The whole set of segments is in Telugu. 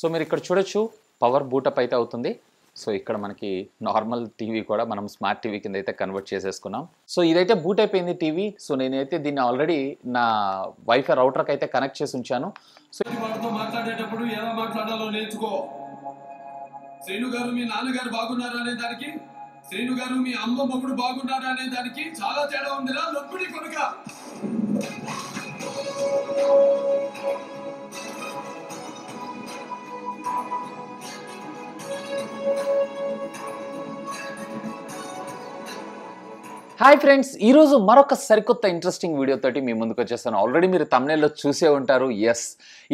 సో మీరు ఇక్కడ చూడొచ్చు పవర్ బూటప్ అయితే అవుతుంది సో ఇక్కడ మనకి నార్మల్ టీవీ కూడా మనం స్మార్ట్ టీవీ కింద అయితే కన్వర్ట్ చేసేసుకున్నాం సో ఇదైతే బూట్ అయిపోయింది టీవీ సో నేనైతే దీన్ని ఆల్రెడీ నా వైఫై రౌటర్కి అయితే కనెక్ట్ చేసి ఉంచాను సో వాడితో మాట్లాడేటప్పుడు ఎలా మాట్లాడాలో నేర్చుకో గారు మీ నాన్నగారు బాగున్నారా అనే దానికి గారు మీ అమ్మ మొగుడు బాగున్నారా అనే దానికి చాలా తేడా ఉందిరా కొనుక thank you హాయ్ ఫ్రెండ్స్ ఈరోజు మరొక సరికొత్త ఇంట్రెస్టింగ్ వీడియోతోటి మీ ముందుకు వచ్చేస్తాను ఆల్రెడీ మీరు తమిళలో చూసే ఉంటారు ఎస్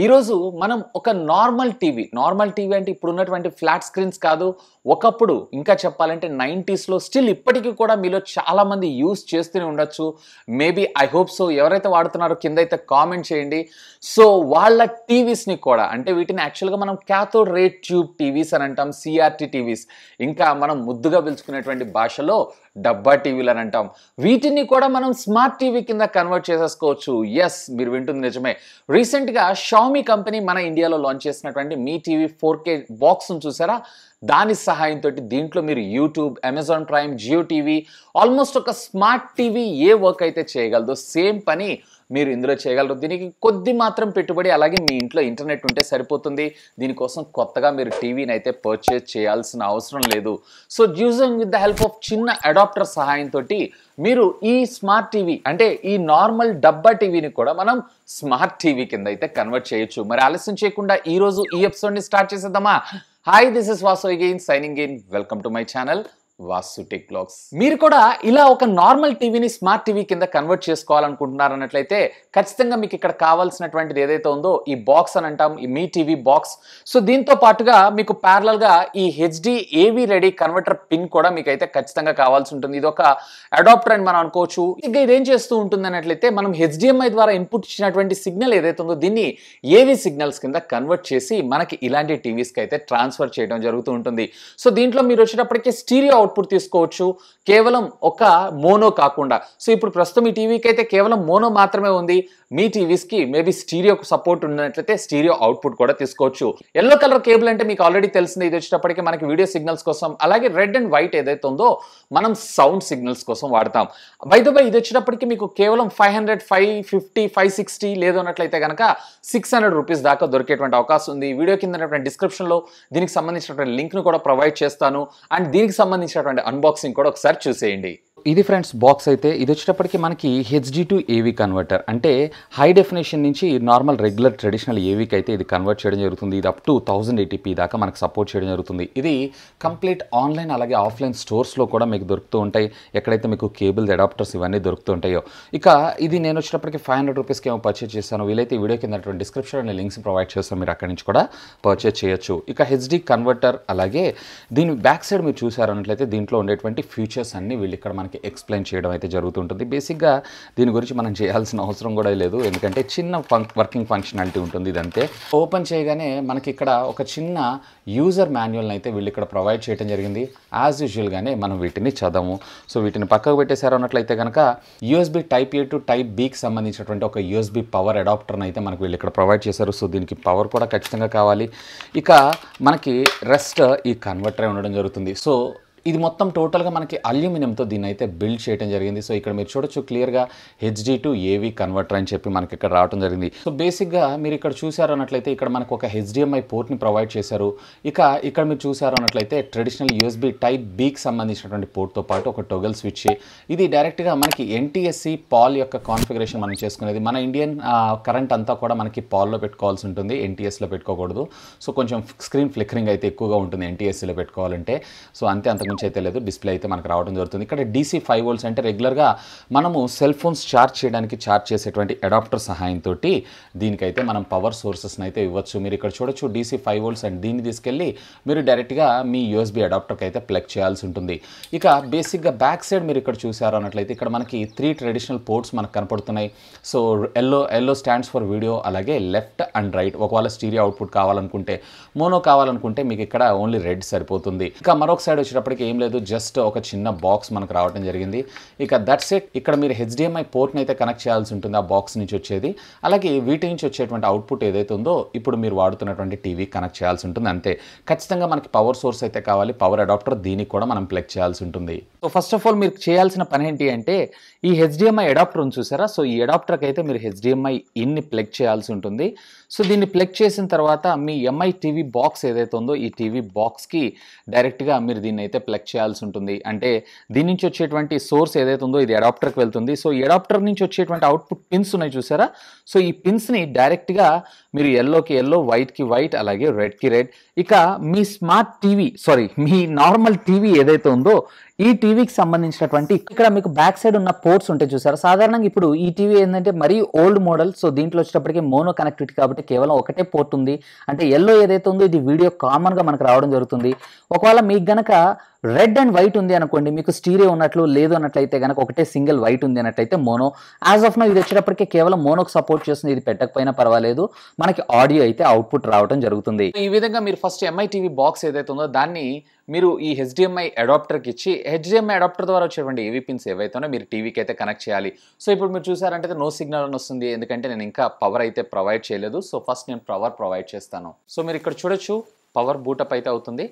ఈరోజు మనం ఒక నార్మల్ టీవీ నార్మల్ టీవీ అంటే ఇప్పుడు ఉన్నటువంటి ఫ్లాట్ స్క్రీన్స్ కాదు ఒకప్పుడు ఇంకా చెప్పాలంటే నైంటీస్లో స్టిల్ ఇప్పటికీ కూడా మీలో చాలామంది యూస్ చేస్తూనే ఉండొచ్చు మేబీ ఐ హోప్ సో ఎవరైతే వాడుతున్నారో కింద అయితే కామెంట్ చేయండి సో వాళ్ళ టీవీస్ని కూడా అంటే వీటిని యాక్చువల్గా మనం క్యాథోడ్ రేట్ ట్యూబ్ టీవీస్ అని అంటాం సిఆర్టీ టీవీస్ ఇంకా మనం ముద్దుగా పిలుచుకునేటువంటి భాషలో డబ్బా టీవీలు అని అంటాం వీటిని కూడా మనం స్మార్ట్ టీవీ కింద కన్వర్ట్ చేసేసుకోవచ్చు ఎస్ మీరు వింటుంది నిజమే రీసెంట్గా షామి కంపెనీ మన ఇండియాలో లాంచ్ చేసినటువంటి మీ టీవీ ఫోర్ కే బాక్స్ను చూసారా దాని సహాయంతో దీంట్లో మీరు YouTube Amazon Prime Jio TV almost ఒక స్మార్ట్ టీవీ ఏ వర్క్ అయితే చేయగలదో సేమ్ పని మీరు ఇందులో చేయగలరు దీనికి కొద్ది మాత్రం పెట్టుబడి అలాగే మీ ఇంట్లో ఇంటర్నెట్ ఉంటే సరిపోతుంది దీనికోసం కొత్తగా మీరు టీవీని అయితే పర్చేజ్ చేయాల్సిన అవసరం లేదు so using with the help of చిన్న అడాప్టర్ సహాయంతో మీరు ఈ స్మార్ట్ టీవీ అంటే ఈ నార్మల్ డబ్బా టీవీని కూడా మనం స్మార్ట్ టీవీ కింద అయితే కన్వర్ట్ చేయొచ్చు మరి ఆలస్యం చేయకుండా ఈరోజు ఈ ఎపిసోడ్ని స్టార్ట్ చేసేద్దామా hi this is Vasu again signing in welcome to my channel Vasu tech blogs మీరు కూడా ఇలా ఒక నార్మల్ టీవీని స్మార్ట్ టీవీ కింద కన్వర్ట్ చేసుకోవాలనుకుంటున్నారన్నట్లయితే ఖచ్చితంగా మీకు ఇక్కడ కావాల్సినటువంటిది ఏదైతే ఉందో ఈ బాక్స్ అని అంటాం ఈ మీ టీవీ బాక్స్ సో దీంతో పాటుగా మీకు ప్యారలల్గా ఈ హెచ్డి ఏవి రెడీ కన్వర్టర్ పిన్ కూడా మీకు అయితే ఖచ్చితంగా కావాల్సి ఉంటుంది ఇది ఒక అడాప్టర్ అని మనం అనుకోవచ్చు ఇంకా ఇదేం చేస్తూ ఉంటుంది అన్నట్లయితే మనం హెచ్డిఎంఐ ద్వారా ఇన్పుట్ ఇచ్చినటువంటి సిగ్నల్ ఏదైతే ఉందో దీన్ని ఏవి సిగ్నల్స్ కింద కన్వర్ట్ చేసి మనకి ఇలాంటి టీవీస్కి అయితే ట్రాన్స్ఫర్ చేయడం జరుగుతూ ఉంటుంది సో దీంట్లో మీరు వచ్చేటప్పటికి స్టీరియో అవుట్పుట్ తీసుకోవచ్చు కేవలం ఒక మోనో కాకుండా సో ఇప్పుడు ప్రస్తుతం ఈ టీవీకి అయితే కేవలం మోనో మాత్రమే ఉంది మీ టీవీస్కి మేబీ స్టీరియోకు సపోర్ట్ ఉన్నట్లయితే స్టీరియో అవుట్పుట్ కూడా తీసుకోవచ్చు ఎల్లో కలర్ కేబుల్ అంటే మీకు ఆల్రెడీ తెలిసింది ఇది వచ్చేటప్పటికి మనకి వీడియో సిగ్నల్స్ కోసం అలాగే రెడ్ అండ్ వైట్ ఏదైతే ఉందో మనం సౌండ్ సిగ్నల్స్ కోసం వాడతాం బై ఇది వచ్చేటప్పటికి మీకు కేవలం five hundred five fifty five sixty లేదు అన్నట్లయితే కనుక సిక్స్ హండ్రెడ్ రూపీస్ దాకా దొరికేటువంటి అవకాశం ఉంది వీడియో కింద డిస్క్రిప్షన్లో దీనికి సంబంధించినటువంటి లింక్ను కూడా ప్రొవైడ్ చేస్తాను అండ్ దీనికి సంబంధించిన సంబంధించినటువంటి అన్బాక్సింగ్ కూడా ఒకసారి చూసేయండి ఇది ఫ్రెండ్స్ బాక్స్ అయితే ఇది వచ్చేటప్పటికి మనకి హెచ్డి టు ఏవీ కన్వర్టర్ అంటే హై డెఫినేషన్ నుంచి నార్మల్ రెగ్యులర్ ట్రెడిషనల్ ఏవీకి అయితే ఇది కన్వర్ట్ చేయడం జరుగుతుంది ఇది అప్ టు థౌజండ్ ఎయిటీపీ దాకా మనకు సపోర్ట్ చేయడం జరుగుతుంది ఇది కంప్లీట్ ఆన్లైన్ అలాగే ఆఫ్లైన్ స్టోర్స్లో కూడా మీకు దొరుకుతూ ఉంటాయి ఎక్కడైతే మీకు కేబుల్ అడాప్టర్స్ ఇవన్నీ దొరుకుతూ ఉంటాయో ఇక ఇది నేను వచ్చేటప్పటికి ఫైవ్ హండ్రెడ్ రూపీస్కి ఏమో పర్చేస్ చేశాను వీలైతే వీడియో కింద అనే లింక్స్ ప్రొవైడ్ చేస్తాను మీరు అక్కడి నుంచి కూడా పర్చేస్ చేయొచ్చు ఇక హెచ్డి కన్వర్టర్ అలాగే దీని బ్యాక్ సైడ్ మీరు చూసారన్నట్లయితే దీంట్లో ఉండేటువంటి ఫీచర్స్ అన్ని వీళ్ళు ఇక్కడ మనకి మనకి ఎక్స్ప్లెయిన్ చేయడం అయితే జరుగుతుంటుంది బేసిక్గా దీని గురించి మనం చేయాల్సిన అవసరం కూడా లేదు ఎందుకంటే చిన్న వర్కింగ్ ఫంక్షనాలిటీ ఉంటుంది ఇదంతే ఓపెన్ చేయగానే మనకి ఇక్కడ ఒక చిన్న యూజర్ మాన్యువల్ని అయితే వీళ్ళు ఇక్కడ ప్రొవైడ్ చేయడం జరిగింది యాజ్ యూజువల్గానే మనం వీటిని చదవము సో వీటిని పక్కకు పెట్టేశారు అన్నట్లయితే కనుక USB type A to type బీకి సంబంధించినటువంటి ఒక యూఎస్బి పవర్ అడాప్టర్ని అయితే మనకు వీళ్ళు ఇక్కడ ప్రొవైడ్ చేశారు సో దీనికి పవర్ కూడా ఖచ్చితంగా కావాలి ఇక మనకి రెస్ట్ ఈ కన్వర్టరే ఉండడం జరుగుతుంది సో ఇది మొత్తం టోటల్గా మనకి అల్యూమినియంతో దీన్ని అయితే బిల్డ్ చేయడం జరిగింది సో ఇక్కడ మీరు చూడొచ్చు క్లియర్గా హెచ్డి టు ఏవి కన్వర్టర్ అని చెప్పి మనకి ఇక్కడ రావడం జరిగింది సో బేసిక్గా మీరు ఇక్కడ చూసారు అన్నట్లయితే ఇక్కడ మనకు ఒక హెచ్డిఎంఐ పోర్ట్ని ప్రొవైడ్ చేశారు ఇక ఇక్కడ మీరు చూసారు అన్నట్లయితే ట్రెడిషనల్ యూఎస్బి టైప్ బీకి సంబంధించినటువంటి పోర్ట్తో పాటు ఒక టొగల్ స్విచ్ ఇది డైరెక్ట్గా మనకి ఎన్టీఎస్సి పాల్ యొక్క కాన్ఫిగరేషన్ మనం చేసుకునేది మన ఇండియన్ కరెంట్ అంతా కూడా మనకి పాల్లో పెట్టుకోవాల్సి ఉంటుంది ఎన్టీఎస్లో పెట్టుకోకూడదు సో కొంచెం స్క్రీన్ ఫ్లిక్కరింగ్ అయితే ఎక్కువగా ఉంటుంది ఎన్టీఎస్సీలో పెట్టుకోవాలంటే సో అంతే అంతకు నుంచి అయితే లేదు డిస్ప్లే అయితే మనకు రావడం జరుగుతుంది ఇక్కడ డీసీ ఫైవ్ వోల్ట్స్ అంటే రెగ్యులర్గా మనము సెల్ ఫోన్స్ ఛార్జ్ చేయడానికి ఛార్జ్ చేసేటువంటి అడాప్టర్ సహాయంతో దీనికైతే మనం పవర్ సోర్సెస్ని అయితే ఇవ్వచ్చు మీరు ఇక్కడ చూడొచ్చు డీసీ ఫైవ్ వోల్ట్స్ అండ్ దీన్ని తీసుకెళ్ళి మీరు డైరెక్ట్గా మీ యూఎస్బీ అడాప్టర్కి అయితే ప్లగ్ చేయాల్సి ఉంటుంది ఇక బేసిక్గా బ్యాక్ సైడ్ మీరు ఇక్కడ చూసారు అన్నట్లయితే ఇక్కడ మనకి త్రీ ట్రెడిషనల్ పోర్ట్స్ మనకు కనపడుతున్నాయి so yellow yellow stands for video అలాగే లెఫ్ట్ అండ్ రైట్ ఒకవేళ స్టీరియో అవుట్పుట్ కావాలనుకుంటే మోనో కావాలనుకుంటే మీకు ఇక్కడ ఓన్లీ రెడ్ సరిపోతుంది ఇక మరొక సైడ్ వచ్చేటప్పటికి ఏం లేదు జస్ట్ ఒక చిన్న బాక్స్ మనకు రావడం జరిగింది ఇక దట్స్ ఎట్ ఇక్కడ మీరు హెచ్డిఎంఐ పోర్ట్ని అయితే కనెక్ట్ చేయాల్సి ఉంటుంది ఆ బాక్స్ నుంచి వచ్చేది అలాగే వీటి నుంచి వచ్చేటువంటి అవుట్పుట్ ఏదైతే ఉందో ఇప్పుడు మీరు వాడుతున్నటువంటి టీవీ కనెక్ట్ చేయాల్సి ఉంటుంది అంతే ఖచ్చితంగా మనకి పవర్ సోర్స్ అయితే కావాలి పవర్ అడాప్టర్ దీనికి కూడా మనం ప్లెక్ చేయాల్సి ఉంటుంది సో ఫస్ట్ ఆఫ్ ఆల్ మీరు చేయాల్సిన పని ఏంటి అంటే ఈ హెచ్డిఎంఐ అడాప్టర్ ఉంది చూసారా సో ఈ అడాప్టర్కి అయితే మీరు హెచ్డిఎంఐ ఇన్ని ప్లెక్ చేయాల్సి ఉంటుంది సో దీన్ని ప్లెక్ చేసిన తర్వాత మీ ఎంఐ టీవీ బాక్స్ ఏదైతే ఉందో ఈ టీవీ బాక్స్కి డైరెక్ట్గా మీరు దీన్ని అయితే కలెక్ట్ చేయాల్సి ఉంటుంది అంటే దీని నుంచి వచ్చేటువంటి సోర్స్ ఏదైతే ఉందో ఇది అడాప్టర్కి వెళ్తుంది సో ఈ అడాప్టర్ నుంచి వచ్చేటువంటి అవుట్పుట్ పిన్స్ ఉన్నాయి చూసారా సో ఈ పిన్స్ని డైరెక్ట్గా మీరు ఎల్లోకి ఎల్లో వైట్కి వైట్ అలాగే రెడ్కి రెడ్ ఇక మీ స్మార్ట్ టీవీ సారీ మీ నార్మల్ టీవీ ఏదైతే ఉందో ఈ టీవీకి సంబంధించినటువంటి ఇక్కడ మీకు బ్యాక్ సైడ్ ఉన్న పోర్ట్స్ ఉంటాయి చూసారు సాధారణంగా ఇప్పుడు ఈ టీవీ ఏంటంటే మరీ ఓల్డ్ మోడల్ సో దీంట్లో వచ్చేటప్పటికి మోనో కనెక్టివిటీ కాబట్టి కేవలం ఒకటే పోర్ట్ ఉంది అంటే ఎల్లో ఏదైతే ఉందో ఇది వీడియో కామన్గా మనకు రావడం జరుగుతుంది ఒకవేళ మీకు గనక రెడ్ అండ్ వైట్ ఉంది అనుకోండి మీకు స్టీరియో ఉన్నట్లు లేదు అన్నట్లయితే కనుక ఒకటే సింగిల్ వైట్ ఉంది అన్నట్లయితే మోనో యాజ్ ఆఫ్ నో ఇది వచ్చేటప్పటికే కేవలం మోనోకి సపోర్ట్ చేస్తుంది ఇది పెట్టకపోయినా పర్వాలేదు మనకి ఆడియో అయితే అవుట్పుట్ రావడం జరుగుతుంది ఈ విధంగా మీరు ఫస్ట్ ఎంఐ టీవీ బాక్స్ ఏదైతే ఉందో దాన్ని మీరు ఈ హెచ్డిఎంఐ అడాప్టర్కి ఇచ్చి హెచ్డిఎంఐ అడాప్టర్ ద్వారా వచ్చేటువంటి ఏవీ పిన్స్ ఏవైతేనో మీరు టీవీకి అయితే కనెక్ట్ చేయాలి సో ఇప్పుడు మీరు చూసారంటే నో సిగ్నల్ అని వస్తుంది ఎందుకంటే నేను ఇంకా పవర్ అయితే ప్రొవైడ్ చేయలేదు సో ఫస్ట్ నేను పవర్ ప్రొవైడ్ చేస్తాను సో మీరు ఇక్కడ చూడొచ్చు పవర్ బూటప్ అయితే అవుతుంది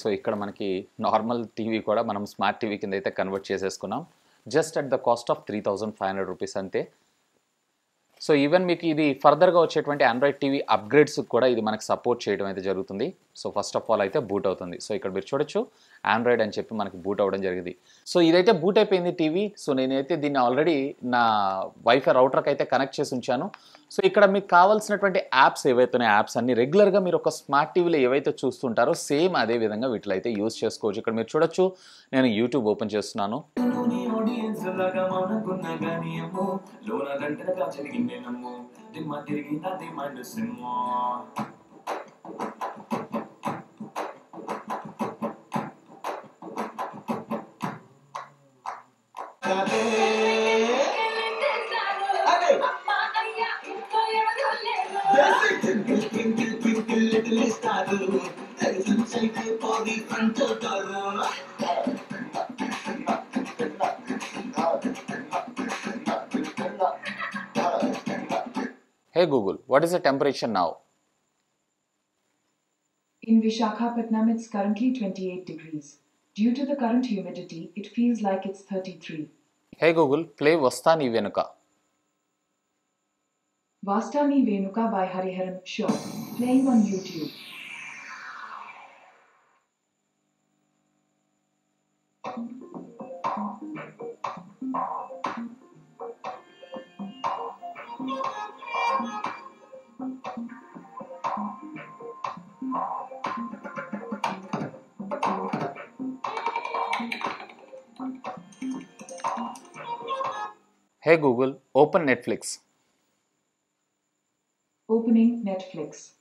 సో ఇక్కడ మనకి నార్మల్ టీవీ కూడా మనం స్మార్ట్ టీవీ కింద అయితే కన్వర్ట్ చేసేసుకున్నాం just at the cost of three thousand five hundred rupees అంతే సో ఈవెన్ మీకు ఇది ఫర్దర్గా వచ్చేటువంటి ఆండ్రాయిడ్ టీవీ అప్గ్రేడ్స్ కూడా ఇది మనకు సపోర్ట్ చేయడం అయితే జరుగుతుంది సో ఫస్ట్ ఆఫ్ ఆల్ అయితే బూట్ అవుతుంది సో ఇక్కడ మీరు చూడొచ్చు ఆండ్రాయిడ్ అని చెప్పి మనకి బూట్ అవ్వడం జరిగింది సో ఇదైతే బూట్ అయిపోయింది టీవీ సో నేనైతే దీన్ని ఆల్రెడీ నా వైఫై రౌటర్కి అయితే కనెక్ట్ చేసి ఉంచాను సో ఇక్కడ మీకు కావాల్సినటువంటి యాప్స్ ఏవైతే యాప్స్ అన్ని రెగ్యులర్గా మీరు ఒక స్మార్ట్ టీవీలో ఏవైతే చూస్తుంటారో సేమ్ అదే విధంగా వీటిలైతే యూస్ చేసుకోవచ్చు ఇక్కడ మీరు చూడొచ్చు నేను యూట్యూబ్ ఓపెన్ చేస్తున్నాను Yeah. Twinkle, twinkle, twinkle, little star. Little cycle for the door. Hey Google, what is the temperature now? In Vishakhapatnam, it's currently 28 degrees. Due to the current humidity, it feels like it's 33. Hey Google, play Vastani Venuka. Vastami Venuka by Hariharan Shaw, playing on YouTube. Hey Google, open Netflix. Netflix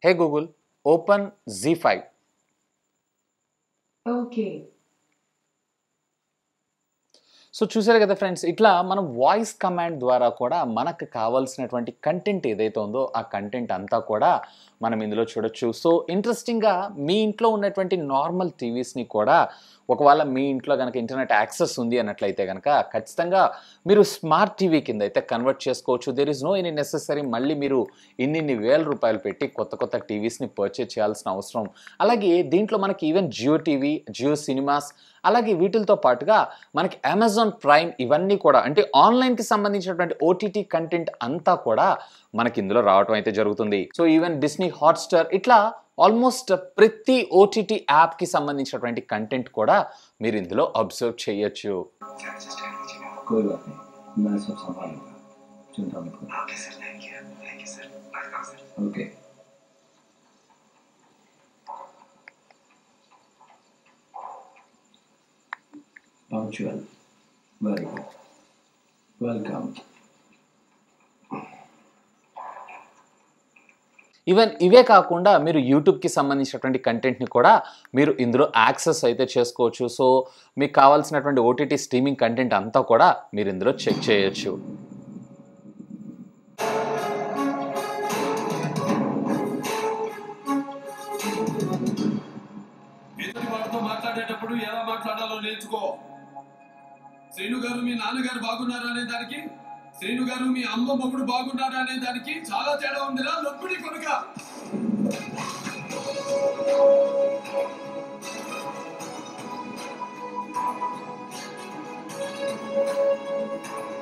Hey Google, open Z5. Okay. So చూసారు కదా ఫ్రెండ్స్ ఇట్లా మనం వాయిస్ కమాండ్ ద్వారా కూడా మనకు కావాల్సినటువంటి కంటెంట్ ఏదైతే ఉందో ఆ కంటెంట్ అంతా కూడా మనం ఇందులో చూడొచ్చు సో ఇంట్రెస్టింగ్గా మీ ఇంట్లో ఉన్నటువంటి నార్మల్ టీవీస్ని కూడా ఒకవేళ మీ ఇంట్లో కనుక ఇంటర్నెట్ యాక్సెస్ ఉంది అన్నట్లయితే కనుక ఖచ్చితంగా మీరు స్మార్ట్ టీవీ కింద అయితే కన్వర్ట్ చేసుకోవచ్చు there is no any necessary మళ్ళీ మీరు ఇన్ని వేల రూపాయలు పెట్టి కొత్త కొత్త టీవీస్ని పర్చేజ్ చేయాల్సిన అవసరం అలాగే దీంట్లో మనకి even Jio TV Jio Cinemas అలాగే వీటితో పాటుగా మనకి అమెజాన్ ప్రైమ్ ఇవన్నీ కూడా అంటే ఆన్లైన్కి సంబంధించినటువంటి ఓటీటీ కంటెంట్ అంతా కూడా మనకి ఇందులో రావటం అయితే జరుగుతుంది సో ఈవెన్ డిస్నీ హాట్స్టార్ ఇట్లా ఆల్మోస్ట్ ప్రతి ఓటీటీ యాప్కి సంబంధించినటువంటి కంటెంట్ కూడా మీరు ఇందులో అబ్జర్వ్ చేయొచ్చు okay virtual good. Welcome. Even ఇవే కాకుండా మీరు యూట్యూబ్కి సంబంధించినటువంటి కంటెంట్ని కూడా మీరు ఇందులో యాక్సెస్ అయితే చేసుకోవచ్చు సో మీకు కావాల్సినటువంటి ఓటీటీ స్ట్రీమింగ్ కంటెంట్ అంతా కూడా మీరు ఇందులో చెక్ చేయొచ్చు శ్రీను గారు మీ నాన్నగారు బాగున్నారా అనే దానికి శ్రీను గారు మీ అమ్మ మొగుడు బాగున్నారా అనే దానికి చాలా తేడా ఉందిరా లొప్పిడి కొనుక Thank you.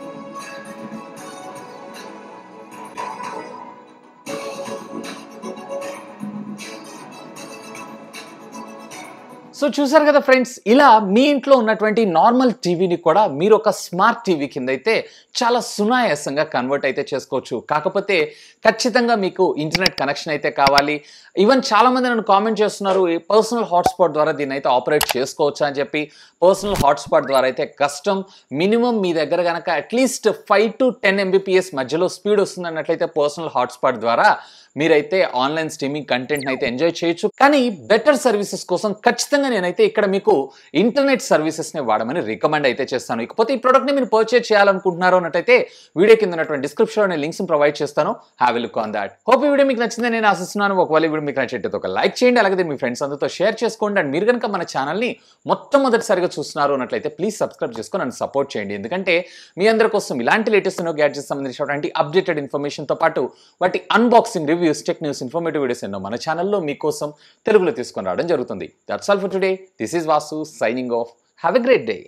సో చూసారు కదా ఫ్రెండ్స్ ఇలా మీ ఇంట్లో ఉన్నటువంటి నార్మల్ టీవీని కూడా మీరు ఒక స్మార్ట్ టీవీ కింద అయితే చాలా సునాయాసంగా కన్వర్ట్ అయితే చేసుకోవచ్చు కాకపోతే ఖచ్చితంగా మీకు ఇంటర్నెట్ కనెక్షన్ అయితే కావాలి ఈవెన్ చాలామంది నన్ను కామెంట్ చేస్తున్నారు ఈ పర్సనల్ హాట్స్పాట్ ద్వారా దీన్ని అయితే ఆపరేట్ చేసుకోవచ్చా అని చెప్పి పర్సనల్ హాట్స్పాట్ ద్వారా అయితే కష్టం మినిమం మీ దగ్గర కనుక at least five to ten Mbps మధ్యలో స్పీడ్ వస్తుంది అన్నట్లయితే పర్సనల్ హాట్స్పాట్ ద్వారా మీరైతే ఆన్లైన్ స్ట్రీమింగ్ కంటెంట్ అయితే ఎంజాయ్ చేయొచ్చు కానీ బెటర్ సర్వీసెస్ కోసం ఖచ్చితంగా నేనైతే ఇక్కడ మీకు ఇంటర్నెట్ సర్వీసెస్ ని వాడమని రికమెండ్ అయితే చేస్తాను ఇకపోతే ఈ ని మీరు పర్చేజ్ చేయాలనుకుంటున్నారు అన్నట్టు వీడియో కింద ఉన్నటువంటి డిస్క్రిప్షన్లో నేను లింక్స్ ప్రొవైడ్ చేస్తాను have look on that hope ఈ వీడియో మీకు నచ్చిందని నేను ఆశిస్తున్నాను ఒకవేళ వీడియో మీకు నచ్చేటట్టు ఒక లైక్ చేయండి అలాగే మీ ఫ్రెండ్స్ అందరితో షేర్ చేసుకోండి అండ్ మీరు కనుక మన ఛానల్ ని మొట్టమొదటిసారిగా చూస్తున్నారు అన్నట్లయితే ప్లీజ్ సబ్స్క్రైబ్ చేసుకొని నన్ను సపోర్ట్ చేయండి ఎందుకంటే మీ అందరి కోసం ఇలాంటి లేటెస్ట్ గ్యాడ్జెట్ సంబంధించినటువంటి అప్డేటెడ్ తో పాటు వాటి unboxing review interviews tech news informative videos ఎన్నో మన ఛానల్లో మీకోసం తెలుగులో తీసుకొని రావడం జరుగుతుంది that's all for today this is Vasu signing off have a great day